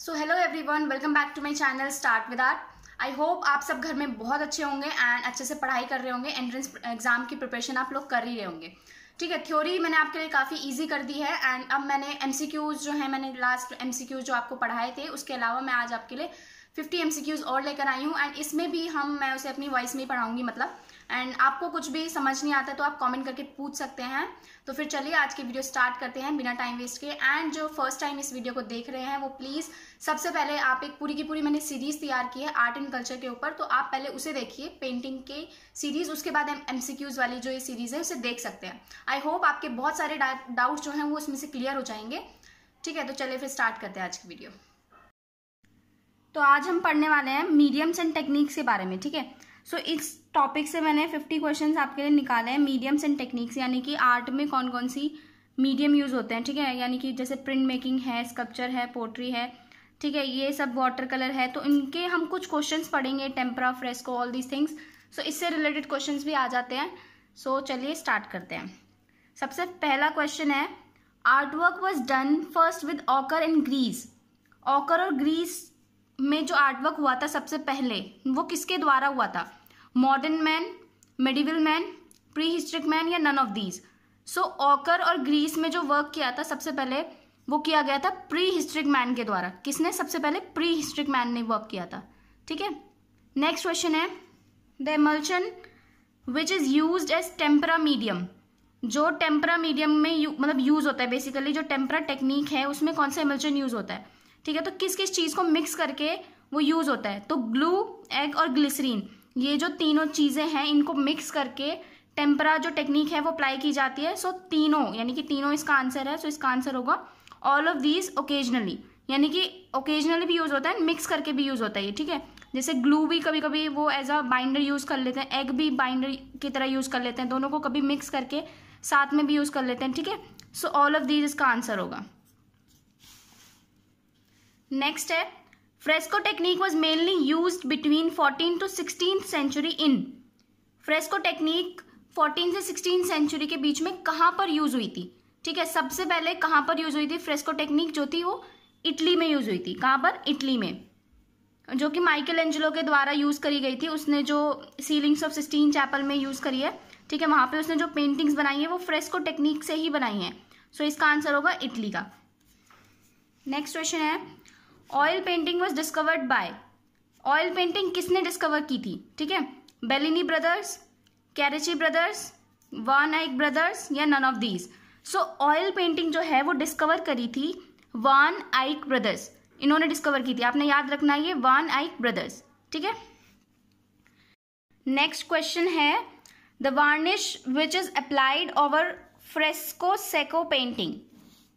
So hello everyone welcome back to my channel start with art I hope आप सब घर में बहुत अच्छे होंगे एंड अच्छे से पढ़ाई कर रहे होंगे एंट्रेंस एग्जाम की प्रिपरेशन आप लोग कर ही रहे होंगे ठीक है थ्योरी मैंने आपके लिए काफ़ी ईजी कर दी है एंड अब मैंने एम जो है मैंने लास्ट एम जो आपको पढ़ाए थे उसके अलावा मैं आज आपके लिए फिफ्टी एम और लेकर आई हूँ एंड इसमें भी हम मैं उसे अपनी वॉइस में ही पढ़ाऊंगी मतलब एंड आपको कुछ भी समझ नहीं आता तो आप कमेंट करके पूछ सकते हैं तो फिर चलिए आज की वीडियो स्टार्ट करते हैं बिना टाइम वेस्ट के एंड जो फर्स्ट टाइम इस वीडियो को देख रहे हैं वो प्लीज़ सबसे पहले आप एक पूरी की पूरी मैंने सीरीज़ तैयार की है आर्ट एंड कल्चर के ऊपर तो आप पहले उसे देखिए पेंटिंग के सीरीज़ उसके बाद एम वाली जो ये सीरीज़ है उसे देख सकते हैं आई होप आपके बहुत सारे डाउट्स जो हैं वो उसमें से क्लियर हो जाएंगे ठीक है तो चलिए फिर स्टार्ट करते हैं आज की वीडियो तो आज हम पढ़ने वाले हैं मीडियम्स एंड टेक्निक्स के बारे में ठीक है सो so, इस टॉपिक से मैंने फिफ्टी क्वेश्चन आपके लिए निकाले हैं मीडियम्स एंड टेक्निक्स यानी कि आर्ट में कौन कौन सी मीडियम यूज़ होते हैं ठीक है यानी कि जैसे प्रिंट मेकिंग है स्कल्पचर है पोट्री है ठीक है ये सब वाटर कलर है तो इनके हम कुछ क्वेश्चंस पढ़ेंगे tempera fresco all these things so इससे रिलेटेड क्वेश्चंस भी आ जाते हैं सो so, चलिए स्टार्ट करते हैं सबसे पहला क्वेश्चन है art work was done first with ochre and grease ochre और ग्रीस में जो आर्टवर्क हुआ था सबसे पहले वो किसके द्वारा हुआ था modern man medieval man prehistoric man या none of these so ochre और ग्रीस में जो वर्क किया था सबसे पहले वो किया गया था प्री हिस्ट्रिक मैन के द्वारा किसने सबसे पहले प्री हिस्ट्रिक मैन ने वर्क किया था ठीक है नेक्स्ट क्वेश्चन है the emulsion which is use as tempera medium जो टेम्परा मीडियम में यू, मतलब यूज़ होता है बेसिकली जो टेम्परा टेक्निक है उसमें कौन सा एमल्शन यूज़ होता है ठीक है तो किस किस चीज़ को मिक्स करके वो यूज़ होता है तो ग्लू एग और ग्लिसरीन ये जो तीनों चीज़ें हैं इनको मिक्स करके टेम्परा जो टेक्निक है वो अप्लाई की जाती है सो तीनों यानी कि तीनों इसका आंसर है सो इसका आंसर होगा ऑल ऑफ दीज ओकेजनली यानी कि ओकेजनली भी यूज़ होता है मिक्स करके भी यूज़ होता है ये ठीक है जैसे ग्लू भी कभी कभी वो एज अ बाइंडर यूज़ कर लेते हैं एग भी बाइंडर की तरह यूज़ कर लेते हैं दोनों को कभी मिक्स करके साथ में भी यूज़ कर लेते हैं ठीक है सो ऑल ऑफ दीज इसका आंसर होगा नेक्स्ट है Fresco technique was mainly used between 14th to 16th century in fresco technique fourteen से सिक्सटीन सेंचुरी के बीच में कहाँ पर यूज़ हुई थी ठीक है सबसे पहले कहाँ पर यूज़ हुई थी फ्रेस्को टेक्निक जो थी वो इटली में यूज़ हुई थी कहाँ पर इटली में जो कि माइकल एंजलो के द्वारा यूज़ करी गई थी उसने जो सीलिंग्स ऑफ सिस्टीन चैपल में यूज़ करी है ठीक है वहाँ पे उसने जो पेंटिंग्स बनाई है वो फ्रेस्को टेक्निक से ही बनाई हैं सो so, इसका आंसर होगा इटली का नेक्स्ट क्वेश्चन है oil painting was discovered by oil painting किसने डिस्कवर की थी ठीक है Bellini brothers Carracci brothers Van Eyck brothers या none of these so oil painting जो है वो डिस्कवर करी थी वान आइक ब्रदर्स इन्होंने डिस्कवर की थी आपने याद रखना ये वान आइक ब्रदर्स ठीक है नेक्स्ट क्वेश्चन है the varnish which is applied over fresco secco painting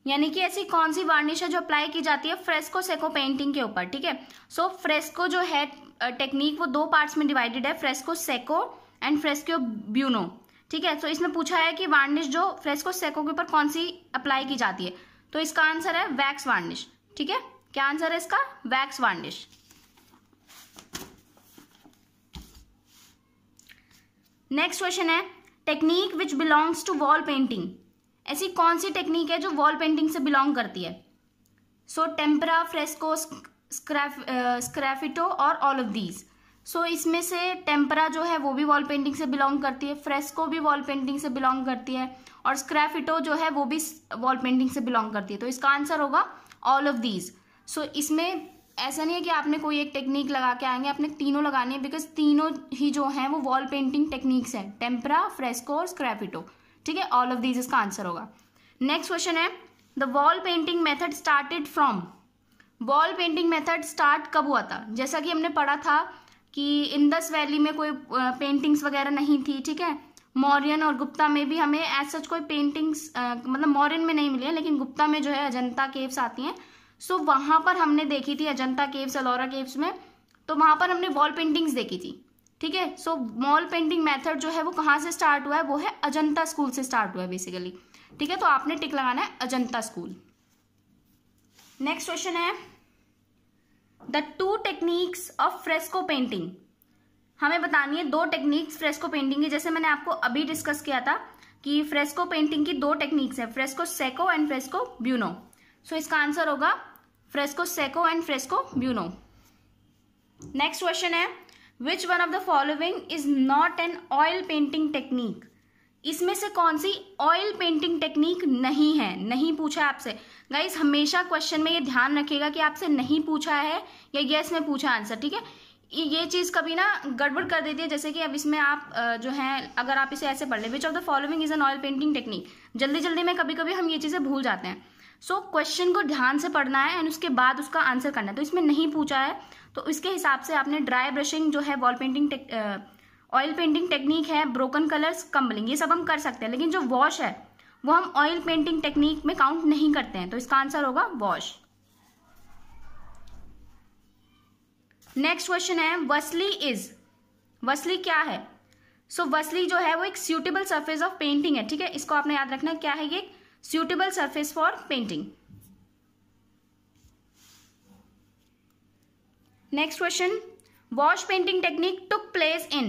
यानी कि ऐसी कौन सी वार्निश है जो अप्लाई की जाती है फ्रेस्को सेको पेंटिंग के ऊपर ठीक है सो फ्रेस्को जो है टेक्निक वो दो पार्ट्स में डिवाइडेड है fresco secco and fresco buono ठीक है सो इसमें पूछा है कि वार्निश जो फ्रेस्को सेको के ऊपर कौन सी अप्लाई की जाती है तो इसका आंसर है वैक्स वार्निश ठीक है क्या आंसर है इसका वैक्स वार्निश नेक्स्ट क्वेश्चन है technique which belongs to wall painting ऐसी कौन सी टेक्निक है जो वॉल पेंटिंग से बिलोंग करती है सो टेम्परा फ्रेस्को स्क्रैफिटो और ऑल ऑफ दीज सो इसमें से टेम्परा जो है वो भी वॉल पेंटिंग से बिलोंग करती है फ्रेस्को भी वॉल पेंटिंग से बिलोंग करती है और स्क्रैफिटो जो है वो भी वॉल पेंटिंग से बिलोंग करती है तो इसका आंसर होगा ऑल ऑफ दीज सो इसमें ऐसा नहीं है कि आपने कोई एक टेक्निक लगा के आएंगे आपने तीनों लगानी है बिकॉज तीनों ही जो हैं वो वॉल पेंटिंग टेक्निक्स हैं टेम्परा फ्रेस्को और स्क्रैफिटो ठीक है ऑल ऑफ दीज इसका आंसर होगा नेक्स्ट क्वेश्चन है the wall painting method started from wall painting method start कब हुआ था जैसा कि हमने पढ़ा था कि इंदस वैली में कोई पेंटिंग्स वगैरह नहीं थी ठीक है मौर्यन और गुप्ता में भी हमें एज सच कोई पेंटिंग्स मतलब मौर्यन में नहीं मिली है लेकिन गुप्ता में जो है अजंता केव्स आती हैं सो वहाँ पर हमने देखी थी अजंता केव्स अलोरा केव्स में तो वहाँ पर हमने वॉल पेंटिंग्स देखी थी ठीक है सो मॉल पेंटिंग मेथड जो है वो कहाँ से स्टार्ट हुआ है वो है अजंता स्कूल से स्टार्ट हुआ है बेसिकली ठीक है तो आपने टिक लगाना है अजंता स्कूल नेक्स्ट क्वेश्चन है the two techniques of fresco painting हमें बतानी है दो टेक्निक्स फ्रेस्को पेंटिंग की जैसे मैंने आपको अभी डिस्कस किया था कि फ्रेस्को पेंटिंग की दो टेक्निक्स है fresco secco and fresco buono so इसका आंसर होगा fresco secco and fresco buono next question है which one of the following is not an oil painting technique इसमें से कौन सी ऑयल पेंटिंग टेक्निक नहीं है नहीं पूछा आपसे गाइस हमेशा क्वेश्चन में ये ध्यान रखेगा कि आपसे नहीं पूछा है या येस में पूछा आंसर ठीक है ये चीज़ कभी ना गड़बड़ कर देती है जैसे कि अब इसमें आप जो है अगर आप इसे ऐसे पढ़ लें which of the following is an oil painting technique जल्दी जल्दी में कभी कभी हम ये चीज़ें भूल जाते हैं सो so, क्वेश्चन को ध्यान से पढ़ना है एंड उसके बाद उसका आंसर करना है तो इसमें नहीं पूछा है तो इसके हिसाब से आपने ड्राई ब्रशिंग जो है wall painting oil painting technique है ब्रोकन कलर्स कम्बलिंग ये सब हम कर सकते हैं लेकिन जो वॉश है वो हम ऑयल पेंटिंग टेक्निक में काउंट नहीं करते हैं तो इसका आंसर होगा वॉश नेक्स्ट क्वेश्चन है वसली इज वसली क्या है सो so, वसली जो है वो एक सूटेबल सरफेस ऑफ पेंटिंग है ठीक है इसको आपने याद रखना क्या है ये suitable surface for painting. Next question. Wash painting technique took place in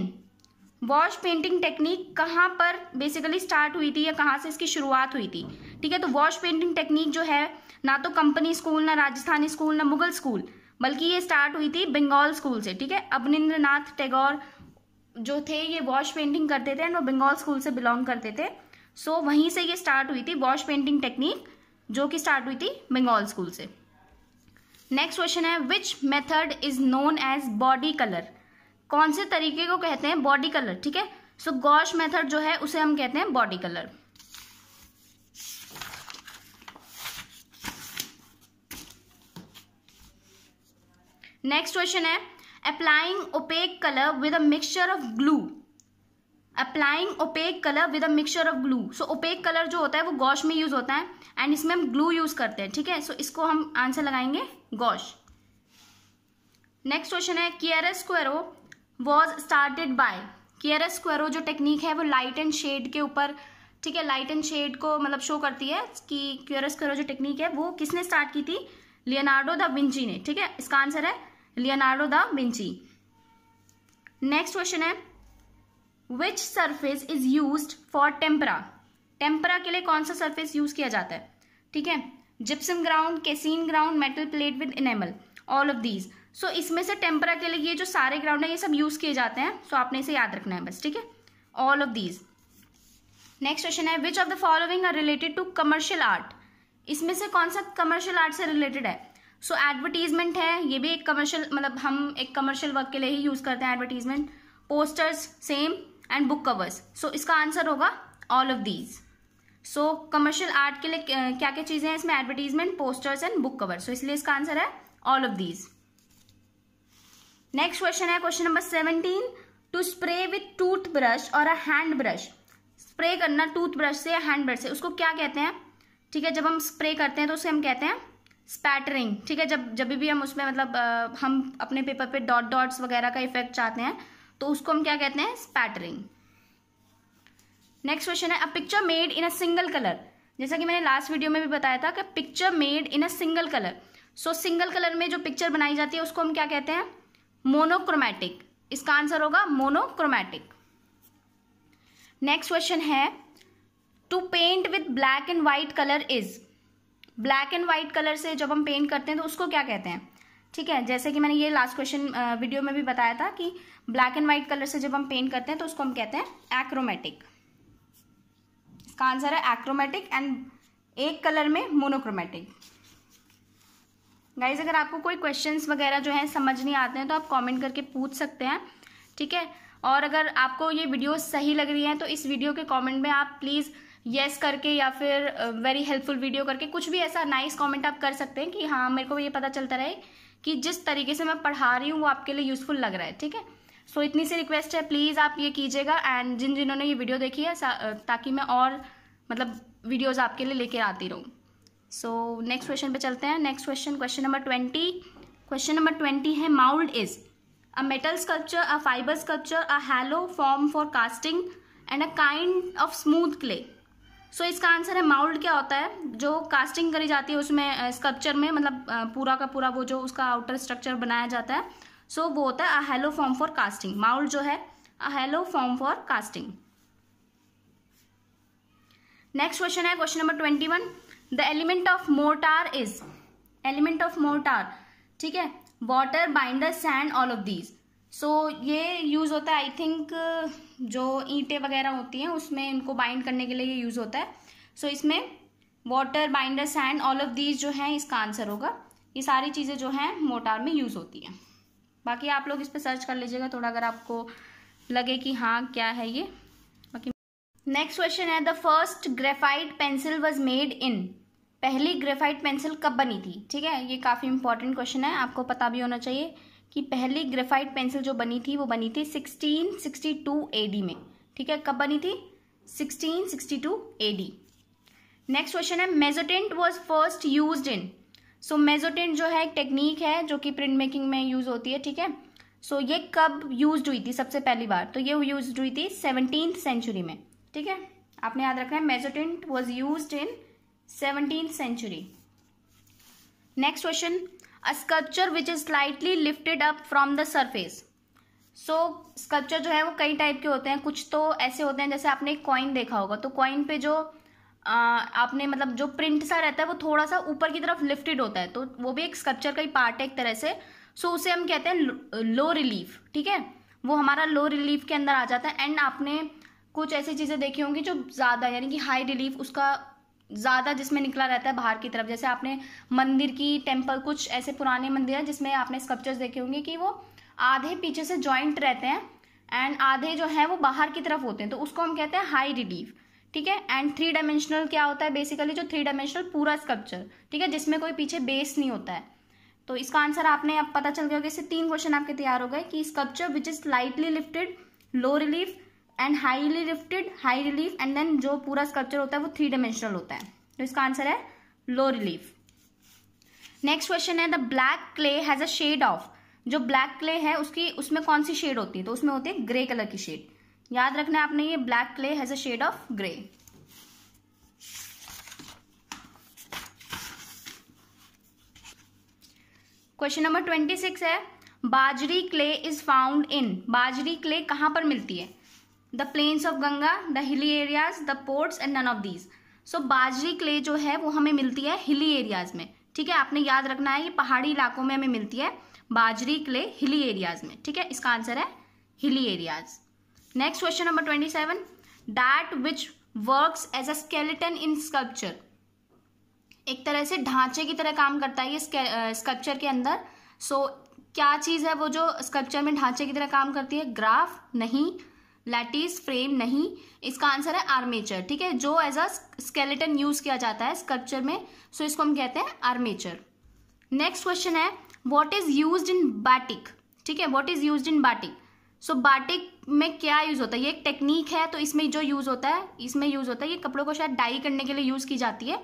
wash painting technique कहाँ पर बेसिकली स्टार्ट हुई थी या कहाँ से इसकी शुरुआत हुई थी ठीक है तो वॉश पेंटिंग टेक्निक जो है ना तो कंपनी स्कूल ना राजस्थानी स्कूल ना मुगल स्कूल बल्कि ये स्टार्ट हुई थी बंगाल स्कूल से ठीक है अवनिंद्र टैगोर जो थे ये वॉश पेंटिंग करते थे एंड वो बंगाल स्कूल से बिलोंग करते थे सो so, वहीं से ये स्टार्ट हुई थी वॉश पेंटिंग टेक्निक जो कि स्टार्ट हुई थी बंगाल स्कूल से नेक्स्ट क्वेश्चन है which method is known as body colour कौन से तरीके को कहते हैं बॉडी कलर ठीक है सो गॉश मेथड जो है उसे हम कहते हैं बॉडी कलर नेक्स्ट क्वेश्चन है applying opaque colour with a mixture of glue applying opaque colour with a mixture of glue so opaque colour जो होता है वो गॉश में यूज होता है एंड इसमें हम ग्लू यूज करते हैं ठीक है सो so, इसको हम आंसर लगाएंगे गॉश नेक्स्ट क्वेश्चन है chiaroscuro was started by chiaroscuro जो टेक्निक है वो लाइट एंड शेड के ऊपर ठीक है लाइट एंड शेड को मतलब शो करती है कि क्यूर स्क्वेरो जो टेक्निक है वो किसने स्टार्ट की थी लियोनार्डो द विंची ने ठीक है इसका आंसर है Leonardo da Vinci next question है which surface is use for tempera tempera के लिए कौन सा सरफेस यूज किया जाता है ठीक है gypsum ground casein ground metal plate with enamel all of these so इसमें से टेम्परा के लिए ये जो सारे ग्राउंड है ये सब यूज किए जाते हैं सो so आपने इसे याद रखना है बस ठीक है all of these next question है which of the following are related to commercial art इसमें से कौन सा कमर्शियल आर्ट से रिलेटेड है सो so, एडवर्टीजमेंट है ये भी एक कमर्शियल मतलब हम एक कमर्शियल वर्क के लिए ही यूज़ करते हैं advertisement posters same and book covers so इसका आंसर होगा all of these so commercial art के लिए क्या क्या चीज़ें हैं इसमें advertisement posters and book cover so इसलिए इसका आंसर है all of these next question है question number seventeen to spray with toothbrush और अ हैंड ब्रश स्प्रे करना टूथ ब्रश से या हैंड ब्रश से उसको क्या कहते हैं ठीक है जब हम स्प्रे करते हैं तो उसे हम कहते हैं स्पैटरिंग ठीक है जब जब भी हम उसमें मतलब आ, हम अपने पेपर पे डॉट डॉट्स वगैरह का इफेक्ट चाहते हैं तो उसको हम क्या कहते हैं स्पैटरिंग नेक्स्ट क्वेश्चन है a picture made in a single colour जैसा कि मैंने लास्ट वीडियो में भी बताया था कि picture made in a single colour so single colour में जो पिक्चर बनाई जाती है उसको हम क्या कहते हैं मोनोक्रोमैटिक इसका आंसर होगा मोनोक्रोमैटिक नेक्स्ट क्वेश्चन है to paint with black and white colour is black and white colour से जब हम पेंट करते हैं तो उसको क्या कहते हैं ठीक है जैसे कि मैंने ये लास्ट क्वेश्चन वीडियो में भी बताया था कि ब्लैक एंड व्हाइट कलर से जब हम पेंट करते हैं तो उसको हम कहते हैं एक्रोमेटिक इसका आंसर है एक्रोमेटिक एंड एक कलर में मोनोक्रोमेटिक गाइज अगर आपको कोई क्वेश्चंस वगैरह जो है समझ नहीं आते हैं तो आप कमेंट करके पूछ सकते हैं ठीक है और अगर आपको ये वीडियो सही लग रही है तो इस वीडियो के कमेंट में आप प्लीज़ येस करके या फिर वेरी हेल्पफुल वीडियो करके कुछ भी ऐसा नाइस कमेंट आप कर सकते हैं कि हाँ मेरे को ये पता चलता रहे कि जिस तरीके से मैं पढ़ा रही हूँ वो आपके लिए यूज़फुल लग रहा है ठीक है सो so, इतनी सी रिक्वेस्ट है प्लीज़ आप ये कीजिएगा एंड जिन जिन्होंने ये वीडियो देखी है ताकि मैं और मतलब वीडियोज़ आपके लिए लेकर आती रहूँ सो नेक्स्ट क्वेश्चन पे चलते हैं next question question number twenty question number twenty है mould is a metal sculpture a fibre sculpture a hollow form for casting and a kind of smooth clay so इसका answer है mould क्या होता है जो कास्टिंग करी जाती है उसमें स्कल्पचर में मतलब पूरा का पूरा वो जो उसका आउटर स्ट्रक्चर बनाया जाता है सो वो होता है a hollow form for casting mould जो है a hollow form for casting next question है question number twenty one the element of mortar is element of mortar ठीक है water binder sand all of these so ये use होता है I think जो ईंटें वगैरह होती हैं उसमें इनको बाइंड करने के लिए ये यूज होता है सो so, इसमें water binder sand all of these जो हैं इसका आंसर होगा ये सारी चीज़ें जो हैं मोटार में यूज होती हैं बाकी आप लोग इस पर सर्च कर लीजिएगा थोड़ा अगर आपको लगे कि हाँ क्या है ये बाकी नेक्स्ट क्वेश्चन है the first graphite pencil was made in पहली ग्रेफाइट पेंसिल कब बनी थी ठीक है ये काफ़ी इंपॉर्टेंट क्वेश्चन है आपको पता भी होना चाहिए कि पहली ग्रेफाइट पेंसिल जो बनी थी वो बनी थी 1662 एडी में ठीक है कब बनी थी 1662 एडी नेक्स्ट क्वेश्चन है mezzotint was first used in so mezzotint जो है एक टेक्निक है जो कि प्रिंट मेकिंग में यूज होती है ठीक है सो ये कब यूज हुई थी सबसे पहली बार तो ये यूज हुई थी सेवनटीन सेंचुरी में ठीक है आपने याद रखना है mezzotint was use in seventeen century next question a sculpture which is slightly lifted up from the surface so sculpture जो है वो कई टाइप के होते हैं कुछ तो ऐसे होते हैं जैसे आपने एक कॉइन देखा होगा तो कॉइन पे जो आपने मतलब जो प्रिंट सा रहता है वो थोड़ा सा ऊपर की तरफ लिफ्टेड होता है तो वो भी एक स्कल्पचर का ही पार्ट है एक तरह से सो उसे हम कहते हैं लो रिलीफ ठीक है वो हमारा लो रिलीफ के अंदर आ जाता है एंड आपने कुछ ऐसी चीज़ें देखी होंगी जो ज़्यादा यानी कि हाई रिलीफ उसका ज़्यादा जिसमें निकला रहता है बाहर की तरफ जैसे आपने मंदिर की टेम्पल कुछ ऐसे पुराने मंदिर हैं जिसमें आपने स्कल्पचर्स देखे होंगे कि वो आधे पीछे से जॉइंट रहते हैं एंड आधे जो हैं वो बाहर की तरफ होते हैं तो उसको हम कहते हैं हाई रिलीफ ठीक है एंड थ्री डायमेंशनल क्या होता है बेसिकली जो थ्री डायमेंशनल पूरा स्कल्पचर ठीक है जिसमें कोई पीछे बेस नहीं होता है तो इसका आंसर आपने अब पता चल गया होगा इससे तीन क्वेश्चन आपके तैयार हो गए कि sculpture which is lightly lifted low relief and highly lifted high relief and then जो पूरा स्कल्पचर होता है वो थ्री डायमेंशनल होता है तो इसका आंसर है लो रिलीफ नेक्स्ट क्वेश्चन है the black clay has a shade of जो ब्लैक क्ले है उसकी उसमें कौन सी शेड होती है तो उसमें होती है ग्रे कलर की शेड याद रखना है आपने ये black clay has a shade of grey question number twenty six है bajri clay is found in बाजरी क्ले कहाँ पर मिलती है the plains of Ganga the hilly areas the ports and none of these so bajri clay जो है वो हमें मिलती है हिली एरियाज में ठीक है आपने याद रखना है ये पहाड़ी इलाकों में हमें मिलती है बाजरी क्ले हिली एरियाज में ठीक है इसका आंसर है hilly areas next question number twenty seven that which work as a skeleton in sculpture एक तरह से ढांचे की तरह काम करता है ये स्कल्पचर के अंदर सो so, क्या चीज़ है वो जो स्कल्पचर में ढांचे की तरह काम करती है ग्राफ नहीं लैटिस फ्रेम नहीं इसका आंसर है आर्मेचर ठीक है जो एज अ स्केलेटन यूज किया जाता है स्कल्पचर में सो so इसको हम कहते हैं आर्मेचर नेक्स्ट क्वेश्चन है what is use in batik ठीक है what is use in batik so batik में क्या यूज़ होता है ये एक टेक्निक है तो इसमें जो यूज़ होता है इसमें यूज़ होता है ये कपड़ों को शायद डाई करने के लिए यूज़ की जाती है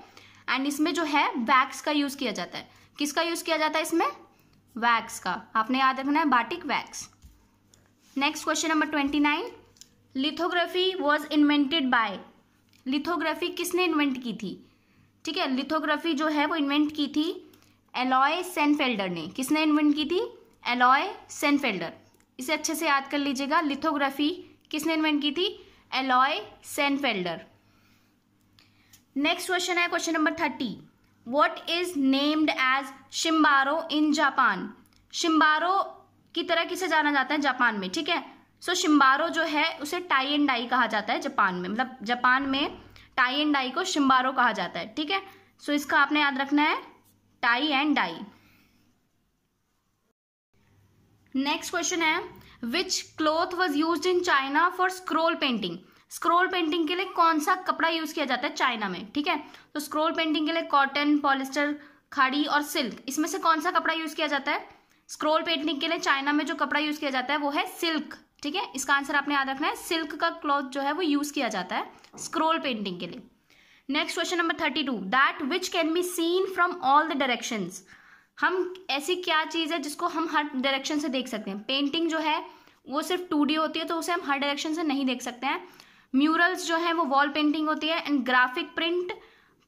एंड इसमें जो है वैक्स का यूज़ किया जाता है किसका यूज़ किया जाता है इसमें वैक्स का आपने याद रखना है batik wax next question number twenty nine lithography was invented by lithography किसने इन्वेंट की थी ठीक है लिथोग्राफी जो है वो इन्वेंट की थी एलॉय सेनफेल्डर ने किसने इन्वेंट की थी एलॉय सेनफेल्डर इसे अच्छे से याद कर लीजिएगा लिथोग्राफी किसने इन्वेंट की थी एलॉय सेनफेल्डर नेक्स्ट क्वेश्चन है question number thirty what is named as shibori in Japan shibori की तरह किसे जाना जाता है जापान में ठीक है सो so, शिम्बारो जो है उसे टाई एंड डाई कहा जाता है जापान में मतलब जापान में टाई एंड डाई को शिम्बारो कहा जाता है ठीक है सो so, इसका आपने याद रखना है tie and dye next question है which cloth was use in China for scroll painting scroll painting के लिए कौन सा कपड़ा यूज किया जाता है चाइना में ठीक है तो स्क्रोल पेंटिंग के लिए कॉटन पॉलिस्टर खाड़ी और सिल्क इसमें से कौन सा कपड़ा यूज किया जाता है स्क्रोल पेंटिंग के लिए चाइना में जो कपड़ा यूज किया जाता है वो है सिल्क ठीक है इसका आंसर आपने याद रखना है सिल्क का क्लॉथ जो है वो यूज किया जाता है स्क्रोल पेंटिंग के लिए next question number thirty two that which can be seen from all the directions हम ऐसी क्या चीज़ है जिसको हम हर डायरेक्शन से देख सकते हैं पेंटिंग जो है वो सिर्फ टू होती है तो उसे हम हर डायरेक्शन से नहीं देख सकते हैं म्यूरल्स जो है वो वॉल पेंटिंग होती है एंड ग्राफिक प्रिंट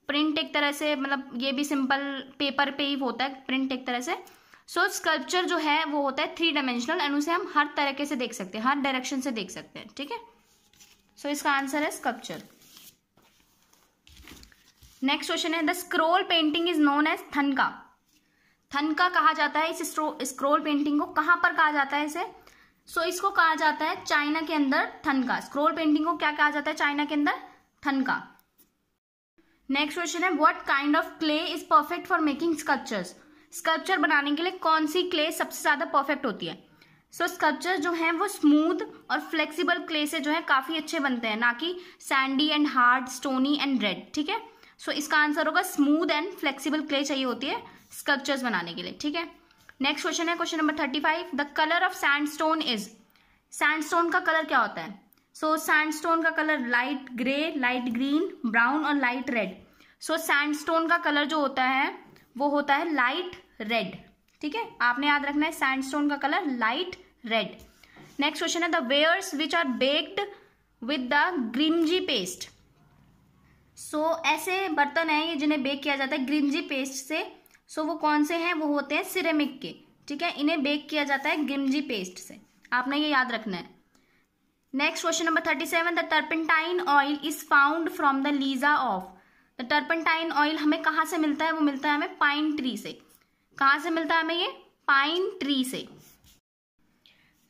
प्रिंट एक तरह से मतलब ये भी सिंपल पेपर पे ही होता है प्रिंट एक तरह से सो so, स्कल्पचर जो है वो होता है थ्री डायमेंशनल एंड उसे हम हर तरीके से देख सकते हैं हर डायरेक्शन से देख सकते हैं ठीक है सो so, इसका आंसर है स्कल्पचर नेक्स्ट क्वेश्चन है the scroll painting is known as thangka thangka कहा जाता है इस स्क्रोल पेंटिंग को कहां पर कहा जाता है इसे सो so, इसको कहा जाता है चाइना के अंदर थनका स्क्रोल पेंटिंग को क्या कहा जाता है चाइना के अंदर थनका नेक्स्ट क्वेश्चन है what kind of clay is perfect for making sculptures sculpture बनाने के लिए कौन सी क्ले सबसे ज्यादा परफेक्ट होती है सो so, स्कल्पचर जो है वो स्मूथ और फ्लेक्सीबल क्ले से जो है काफी अच्छे बनते हैं ना कि sandy and hard stony and red ठीक है सो इसका आंसर होगा स्मूथ एंड फ्लेक्सीबल क्ले चाहिए होती है स्कल्पचर्स बनाने के लिए ठीक है नेक्स्ट क्वेश्चन है question number thirty five the colour of sandstone is sandstone का कलर क्या होता है सो so, सैंडस्टोन का colour light grey light green brown और लाइट रेड सो सैंडस्टोन का कलर जो होता है वो होता है लाइट रेड ठीक है आपने याद रखना है सैंडस्टोन का colour light red next question है the wares which are baked with the ग्रीनजी पेस्ट सो ऐसे बर्तन है ये जिन्हें बेक किया जाता है ग्रीनजी पेस्ट से सो वो कौन से हैं वो होते हैं सिरेमिक के ठीक है इन्हें बेक किया जाता है गिमजी पेस्ट से आपने ये याद रखना है next question number thirty seven the turpentine oil is found from the लीजा ऑफ द टर्पेंटाइन ऑयल हमें कहाँ से मिलता है वो मिलता है हमें पाइन ट्री से कहाँ से मिलता है हमें ये पाइन ट्री से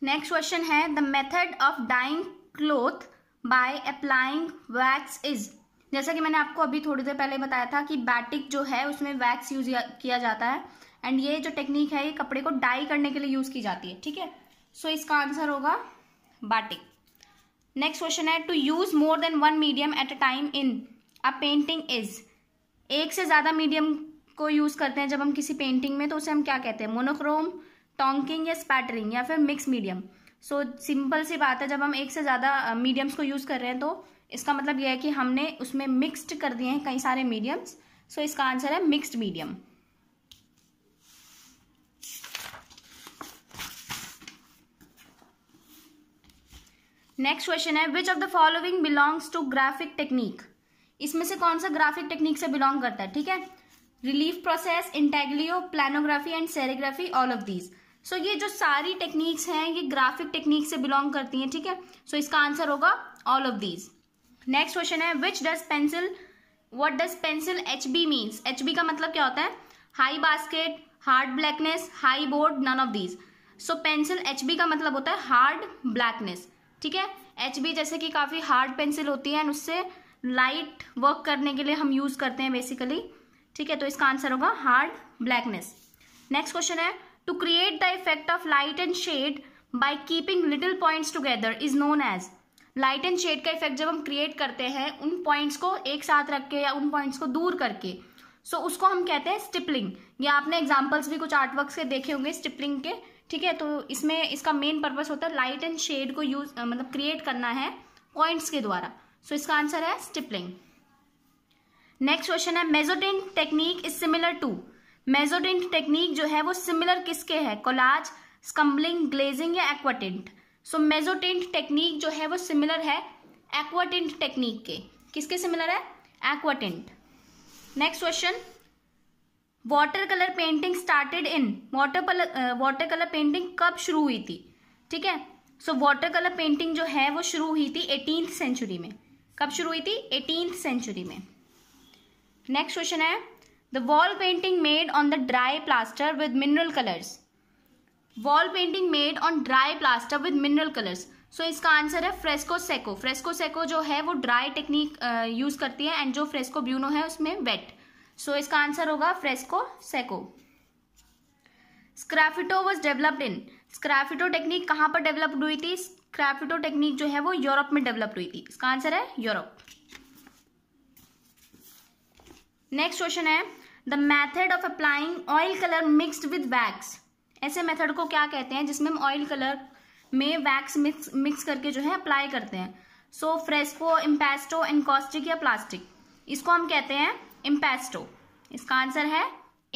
नेक्स्ट क्वेश्चन है the method of dyeing cloth by applying wax is जैसा कि मैंने आपको अभी थोड़ी देर पहले बताया था कि बैटिक जो है उसमें वैक्स यूज किया जाता है एंड ये जो टेक्निक है ये कपड़े को डाई करने के लिए यूज की जाती है ठीक है सो इसका आंसर होगा बैटिक नेक्स्ट क्वेश्चन है to use more than one medium at a time in a painting is एक से ज्यादा मीडियम को यूज करते हैं जब हम किसी पेंटिंग में तो उसे हम क्या कहते हैं मोनोक्रोम टोंकिंग या स्पैटरिंग या फिर मिक्स मीडियम सो सिंपल सी बात है जब हम एक से ज्यादा मीडियम्स को यूज कर रहे हैं तो इसका मतलब यह है कि हमने उसमें मिक्स्ड कर दिए हैं कई सारे मीडियम्स सो इसका आंसर है मिक्स्ड मीडियम नेक्स्ट क्वेश्चन है which of the following belongs to graphic technique इसमें से कौन सा ग्राफिक टेक्निक से बिलोंग करता है ठीक है relief process intaglio planography and serigraphy all of these so ये जो सारी टेक्निक्स हैं ये ग्राफिक टेक्निक से बिलोंग करती हैं ठीक है सो so इसका आंसर होगा all of these next question है which does pencil what does pencil H B means H B का मतलब क्या होता है high basket hard blackness high board none of these so pencil H B का मतलब होता है हार्ड ब्लैकनेस ठीक है एच बी जैसे कि काफ़ी हार्ड पेंसिल होती है एंड उससे लाइट वर्क करने के लिए हम यूज़ करते हैं बेसिकली ठीक है तो इसका आंसर होगा हार्ड ब्लैकनेस नेक्स्ट क्वेश्चन है to create the effect of light and shade by keeping little points together is known as light and shade का इफेक्ट जब हम क्रिएट करते हैं उन पॉइंट्स को एक साथ रख के या उन पॉइंट्स को दूर करके सो so, उसको हम कहते हैं स्टिपलिंग या आपने एग्जाम्पल्स भी कुछ आर्टवर्क्स के देखे होंगे स्टिपलिंग के ठीक है तो इसमें इसका मेन पर्पस होता है लाइट एंड शेड को यूज मतलब क्रिएट करना है पॉइंट्स के द्वारा सो so, इसका आंसर है स्टिपलिंग नेक्स्ट क्वेश्चन है mezzotint technique is similar to mezzotint technique जो है वो सिमिलर किसके है कोलाज स्कम्बलिंग ग्लेजिंग या एक्वाटेंट सो मेजोटेंट टेक्निक जो है वो सिमिलर है एक्वाटेंट टेक्निक के किसके सिमिलर है aquatint next question water colour painting started in watercolour water colour painting कब शुरू हुई थी ठीक है सो वाटर कलर पेंटिंग जो है वो शुरू हुई थी एटीन सेंचुरी में कब शुरू हुई थी एटीन सेंचुरी में नेक्स्ट क्वेश्चन है the wall painting made on the dry plaster with mineral colours wall painting made on dry plaster with mineral colours so इसका आंसर है फ्रेस्को सेको फ्रेस्को सेको जो है वो ड्राई टेक्निक यूज करती है and जो fresco buono है उसमें वेट सो so, इसका आंसर होगा fresco secco sgraffito was developed in sgraffito technique कहाँ पर डेवलप्ड हुई थी स्क्रैफिटो टेक्निक जो है वो यूरोप में डेवलप्ड हुई थी इसका आंसर है यूरोप नेक्स्ट क्वेश्चन है the method of applying oil colour mixed with wax ऐसे मेथड को क्या कहते हैं जिसमें हम ऑयल कलर में वैक्स मिक्स मिक्स करके जो है अप्लाई करते हैं सो फ्रेस्को इम्पेस्टो एनकॉस्टिक या प्लास्टिक इसको हम कहते हैं इम्पेस्टो इसका आंसर है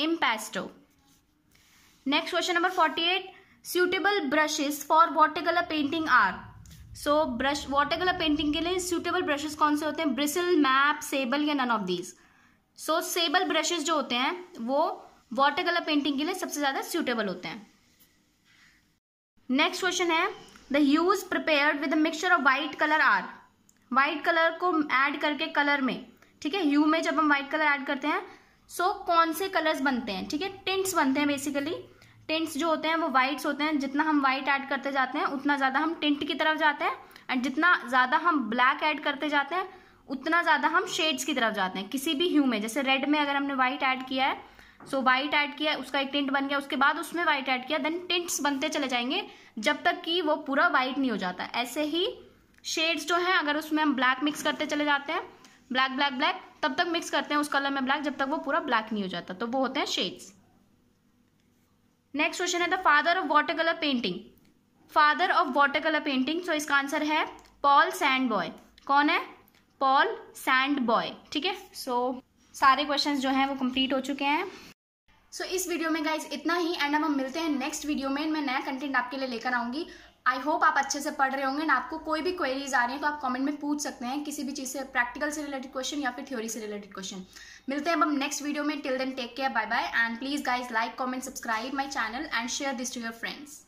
impasto next question number forty eight for brushes colour painting are so brush brush colour painting के लिए सूटेबल ब्रशेज कौन से होते हैं ब्रिसल मैप सेबल या none of these so sable brushes जो होते हैं वो वाटर कलर पेंटिंग के लिए सबसे ज़्यादा सूटेबल होते हैं नेक्स्ट क्वेश्चन है the hues prepare with mixture of white colour are white colour को ऐड करके कलर में ठीक है ह्यू में जब हम व्हाइट कलर ऐड करते हैं सो so, कौन से कलर्स बनते हैं ठीक है टिंट्स बनते हैं बेसिकली टिंट्स जो होते हैं वो व्हाइट होते हैं जितना हम व्हाइट ऐड करते जाते हैं उतना ज़्यादा हम टिंट की तरफ जाते हैं एंड जितना ज़्यादा हम ब्लैक ऐड करते जाते हैं उतना ज़्यादा हम शेड्स की तरफ जाते हैं किसी भी ह्यू में जैसे रेड में अगर हमने व्हाइट ऐड किया है सो व्हाइट ऐड किया उसका एक टिंट बन गया उसके बाद उसमें व्हाइट ऐड किया देन टिंट्स बनते चले जाएंगे जब तक कि वो पूरा व्हाइट नहीं हो जाता ऐसे ही शेड्स जो हैं अगर उसमें हम ब्लैक मिक्स करते चले जाते हैं ब्लैक ब्लैक ब्लैक तब तक मिक्स करते हैं उस कलर में ब्लैक जब तक वो पूरा ब्लैक नहीं हो जाता तो वो होते हैं शेड्स नेक्स्ट क्वेश्चन है the father of water colour painting father of water colour painting so इसका आंसर है पॉल सैंड बॉय कौन है पॉल सैंड बॉय ठीक है सो सारे क्वेश्चंस जो हैं वो कंप्लीट हो चुके हैं सो so, इस वीडियो में गाइज इतना ही एंड अब हम मिलते हैं नेक्स्ट वीडियो में मैं नया कंटेंट आपके लिए लेकर आऊँगी आई होप आप अच्छे से पढ़ रहे होंगे एंड आपको कोई भी क्वेरीज आ रही है तो आप कमेंट में पूछ सकते हैं किसी भी चीज़ से प्रैक्टिकल से रिलेटेड क्वेश्चन या फिर थ्योरी से रिलेटेड क्वेश्चन मिलते हैं अब हम नेक्स्ट वीडियो में till then take care bye bye and please guys like comment subscribe my channel and share this to your friends